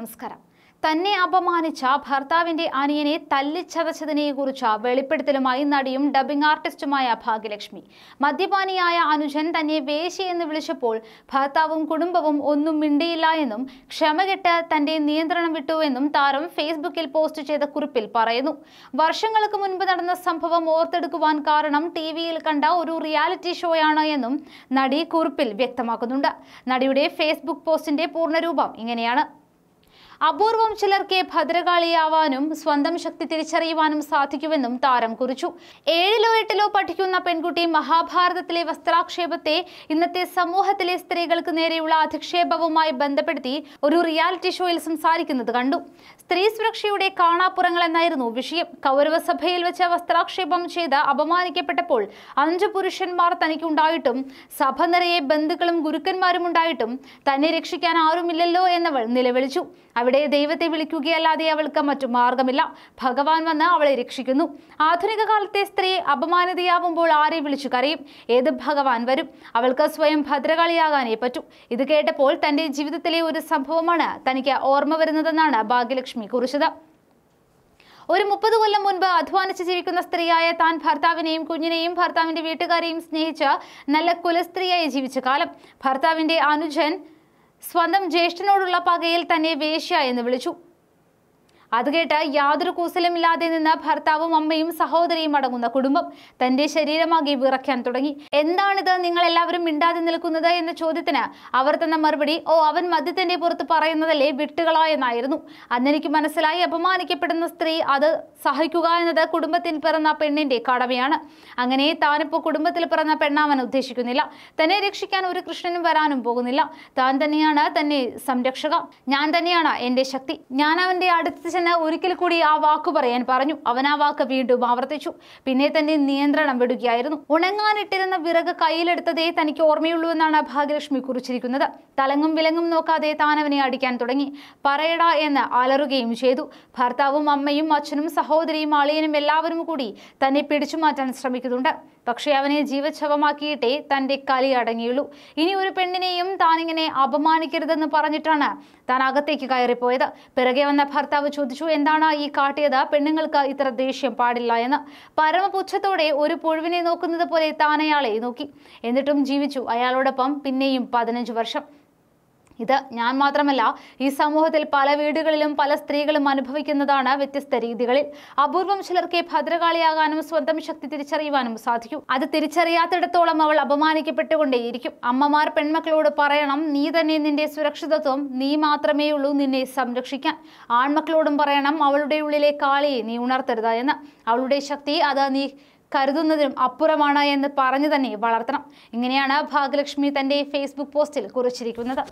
നമസ്കാരം തന്നെ അപമാനിച്ച ഭർത്താവിന്റെ അനിയനെ തല്ലിച്ചതച്ചതിനെ കുറിച്ച വെളിപ്പെടുത്തലുമായി നടിയും ഡബിംഗ് ആർട്ടിസ്റ്റുമായ ഭാഗ്യലക്ഷ്മി മദ്യപാനിയായ അനുജൻ തന്നെ വേശി എന്ന് വിളിച്ചപ്പോൾ ഭർത്താവും കുടുംബവും ഒന്നും മിണ്ടിയില്ല എന്നും ക്ഷമകെട്ട് തന്റെ നിയന്ത്രണം വിട്ടു എന്നും താരം ഫേസ്ബുക്കിൽ പോസ്റ്റ് ചെയ്ത കുറിപ്പിൽ പറയുന്നു വർഷങ്ങൾക്ക് മുൻപ് നടന്ന സംഭവം ഓർത്തെടുക്കുവാൻ കാരണം ടിവിയിൽ കണ്ട ഒരു റിയാലിറ്റി ഷോയാണ് എന്നും നടി കുറിപ്പിൽ വ്യക്തമാക്കുന്നുണ്ട് നടിയുടെ ഫേസ്ബുക്ക് പോസ്റ്റിന്റെ പൂർണ്ണരൂപം ഇങ്ങനെയാണ് അപൂർവം ചിലർക്ക് ഭദ്രകാളിയാവാനും സ്വന്തം ശക്തി തിരിച്ചറിയുവാനും സാധിക്കുമെന്നും താരം കുറിച്ചു ഏഴിലോ എട്ടിലോ പഠിക്കുന്ന പെൺകുട്ടി മഹാഭാരതത്തിലെ വസ്ത്രാക്ഷേപത്തെ ഇന്നത്തെ സമൂഹത്തിലെ സ്ത്രീകൾക്ക് നേരെയുള്ള അധിക്ഷേപവുമായി ബന്ധപ്പെടുത്തി ഒരു റിയാലിറ്റി ഷോയിൽ സംസാരിക്കുന്നത് കണ്ടു സ്ത്രീ സുരക്ഷയുടെ കാണാപ്പുറങ്ങൾ എന്നായിരുന്നു വിഷയം കൗരവസഭയിൽ വെച്ച് വസ്ത്രാക്ഷേപം ചെയ്ത് അപമാനിക്കപ്പെട്ടപ്പോൾ അഞ്ച് പുരുഷന്മാർ തനിക്കുണ്ടായിട്ടും സഭ നിറയെ ബന്ധുക്കളും ഗുരുക്കന്മാരും ഉണ്ടായിട്ടും തന്നെ രക്ഷിക്കാൻ ആരുമില്ലല്ലോ എന്നവൾ നിലവിളിച്ചു അവൾ അവിടെ ദൈവത്തെ വിളിക്കുകയല്ലാതെ അവൾക്ക് മറ്റു മാർഗമില്ല ഭഗവാൻ വന്ന് അവളെ രക്ഷിക്കുന്നു ആധുനിക കാലത്തെ സ്ത്രീ അപമാനതയാവുമ്പോൾ ആരെ വിളിച്ചു കരയും ഏത് ഭഗവാൻ വരും അവൾക്ക് സ്വയം ഭദ്രകാളിയാകാനേ പറ്റൂ ഇത് കേട്ടപ്പോൾ തന്റെ ജീവിതത്തിലെ ഒരു സംഭവമാണ് തനിക്ക് ഓർമ്മ വരുന്നതെന്നാണ് ഭാഗ്യലക്ഷ്മി കുറിച്ചത് ഒരു മുപ്പത് കൊല്ലം മുൻപ് അധ്വാനിച്ച് ജീവിക്കുന്ന സ്ത്രീയായ താൻ ഭർത്താവിനെയും കുഞ്ഞിനെയും ഭർത്താവിന്റെ വീട്ടുകാരെയും സ്നേഹിച്ച് നല്ല കുലസ്ത്രീയായി ജീവിച്ച കാലം ഭർത്താവിന്റെ അനുജൻ സ്വന്തം ജ്യേഷ്ഠനോടുള്ള പകയിൽ തന്നെ വേശ്യ എന്ന് വിളിച്ചു അത് കേട്ട് യാതൊരു കൂസലുമില്ലാതെ നിന്ന് ഭർത്താവും അമ്മയും സഹോദരിയും അടങ്ങുന്ന കുടുംബം തന്റെ ശരീരമാകെ വിറയ്ക്കാൻ തുടങ്ങി എന്താണിത് നിങ്ങൾ എല്ലാവരും മിണ്ടാതെ നിൽക്കുന്നത് എന്ന ചോദ്യത്തിന് അവർ തന്ന മറുപടി ഓ അവൻ മദ്യത്തിന്റെ പുറത്ത് പറയുന്നതല്ലേ വിട്ടുകളോ എന്നായിരുന്നു അന്നെനിക്ക് മനസ്സിലായി അപമാനിക്കപ്പെടുന്ന സ്ത്രീ അത് സഹിക്കുക എന്നത് കുടുംബത്തിൽ പിറന്ന പെണ്ണിന്റെ കടമയാണ് അങ്ങനെ താനിപ്പോ കുടുംബത്തിൽ പിറന്ന പെണ്ണാവൻ ഉദ്ദേശിക്കുന്നില്ല തന്നെ രക്ഷിക്കാൻ ഒരു കൃഷ്ണനും വരാനും പോകുന്നില്ല താൻ തന്നെയാണ് തന്നെ സംരക്ഷക ഞാൻ തന്നെയാണ് എൻ്റെ ശക്തി ഞാൻ അവന്റെ അടുത്ത് ജോൺസന് ഒരിക്കൽ കൂടി ആ വാക്ക് പറയാൻ പറഞ്ഞു അവൻ ആ വാക്ക് വീണ്ടും ആവർത്തിച്ചു പിന്നെ തന്നെ നിയന്ത്രണം വിടുകയായിരുന്നു ഉണങ്ങാനിട്ടിരുന്ന വിറക് കയ്യിലെടുത്തതേ തനിക്ക് ഓർമ്മയുള്ളൂ എന്നാണ് ഭാഗ്യലക്ഷ്മി കുറിച്ചിരിക്കുന്നത് തലങ്ങും വിലങ്ങും നോക്കാതെ താൻ അവനെ അടിക്കാൻ തുടങ്ങി പറയടാ എന്ന് അലറുകയും ചെയ്തു ഭർത്താവും അമ്മയും അച്ഛനും സഹോദരിയും അളിയനും എല്ലാവരും കൂടി തന്നെ പിടിച്ചു മാറ്റാൻ ശ്രമിക്കുന്നുണ്ട് പക്ഷേ അവനെ ജീവച്ഛവമാക്കിയിട്ടേ തൻ്റെ കലി അടങ്ങിയുള്ളൂ ഇനി ഒരു പെണ്ണിനെയും താനിങ്ങനെ അപമാനിക്കരുതെന്ന് പറഞ്ഞിട്ടാണ് താൻ അകത്തേക്ക് കയറിപ്പോയത് പിറകെ വന്ന ഭർത്താവ് ചോദിച്ചു എന്താണ് ഈ കാട്ടിയത് പെണ്ണുങ്ങൾക്ക് ഇത്ര ദേഷ്യം പാടില്ല എന്ന് പരമപുച്ഛത്തോടെ ഒരു പുഴുവിനെ നോക്കുന്നത് പോലെ നോക്കി എന്നിട്ടും ജീവിച്ചു അയാളോടൊപ്പം പിന്നെയും പതിനഞ്ച് വർഷം ഇത് ഞാൻ മാത്രമല്ല ഈ സമൂഹത്തിൽ പല വീടുകളിലും പല സ്ത്രീകളും അനുഭവിക്കുന്നതാണ് വ്യത്യസ്ത രീതികളിൽ അപൂർവം ചിലർക്ക് ഭദ്രകാളിയാകാനും സ്വന്തം ശക്തി തിരിച്ചറിയുവാനും സാധിക്കും അത് തിരിച്ചറിയാത്തിടത്തോളം അവൾ അപമാനിക്കപ്പെട്ടുകൊണ്ടേയിരിക്കും അമ്മമാർ പെൺമക്കളോട് പറയണം നീ തന്നെ നിന്റെ സുരക്ഷിതത്വം നീ മാത്രമേ ഉള്ളൂ നിന്നെ സംരക്ഷിക്കാൻ ആൺമക്കളോടും പറയണം അവളുടെ ഉള്ളിലെ കാളിയെ നീ ഉണർത്തരുത് എന്ന് അവളുടെ ശക്തി അത് നീ കരുതുന്നതിനും അപ്പുറമാണ് എന്ന് പറഞ്ഞു തന്നെ വളർത്തണം ഇങ്ങനെയാണ് ഭാഗ്യലക്ഷ്മി തൻ്റെ ഫേസ്ബുക്ക് പോസ്റ്റിൽ കുറിച്ചിരിക്കുന്നത്